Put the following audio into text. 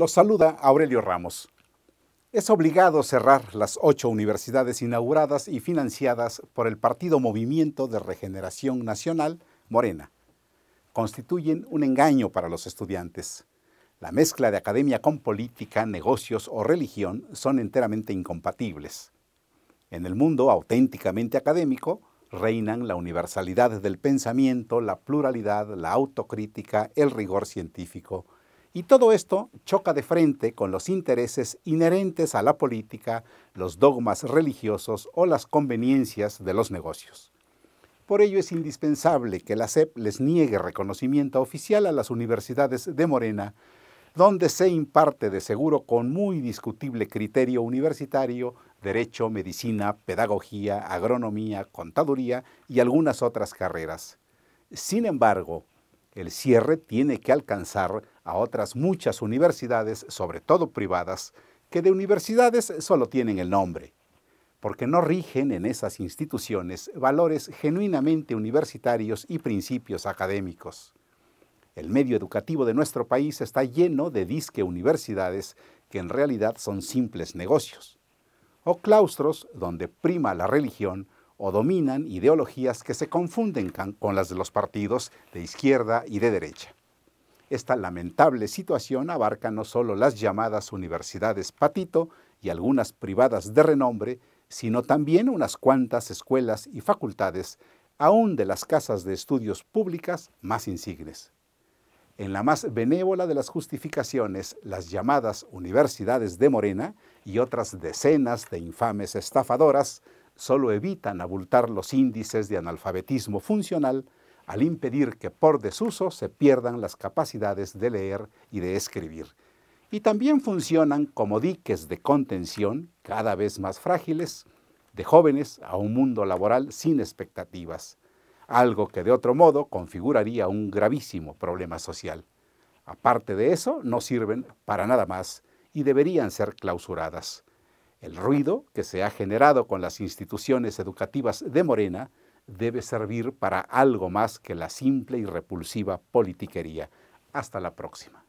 Los saluda Aurelio Ramos. Es obligado cerrar las ocho universidades inauguradas y financiadas por el Partido Movimiento de Regeneración Nacional, Morena. Constituyen un engaño para los estudiantes. La mezcla de academia con política, negocios o religión son enteramente incompatibles. En el mundo auténticamente académico reinan la universalidad del pensamiento, la pluralidad, la autocrítica, el rigor científico, y todo esto choca de frente con los intereses inherentes a la política, los dogmas religiosos o las conveniencias de los negocios. Por ello es indispensable que la SEP les niegue reconocimiento oficial a las universidades de Morena, donde se imparte de seguro con muy discutible criterio universitario derecho, medicina, pedagogía, agronomía, contaduría y algunas otras carreras. Sin embargo, el cierre tiene que alcanzar a otras muchas universidades, sobre todo privadas, que de universidades solo tienen el nombre, porque no rigen en esas instituciones valores genuinamente universitarios y principios académicos. El medio educativo de nuestro país está lleno de disque universidades que en realidad son simples negocios, o claustros donde prima la religión o dominan ideologías que se confunden con las de los partidos de izquierda y de derecha. Esta lamentable situación abarca no solo las llamadas universidades patito y algunas privadas de renombre, sino también unas cuantas escuelas y facultades, aún de las casas de estudios públicas más insignes. En la más benévola de las justificaciones, las llamadas universidades de Morena y otras decenas de infames estafadoras solo evitan abultar los índices de analfabetismo funcional al impedir que por desuso se pierdan las capacidades de leer y de escribir. Y también funcionan como diques de contención cada vez más frágiles de jóvenes a un mundo laboral sin expectativas, algo que de otro modo configuraría un gravísimo problema social. Aparte de eso, no sirven para nada más y deberían ser clausuradas. El ruido que se ha generado con las instituciones educativas de Morena debe servir para algo más que la simple y repulsiva politiquería. Hasta la próxima.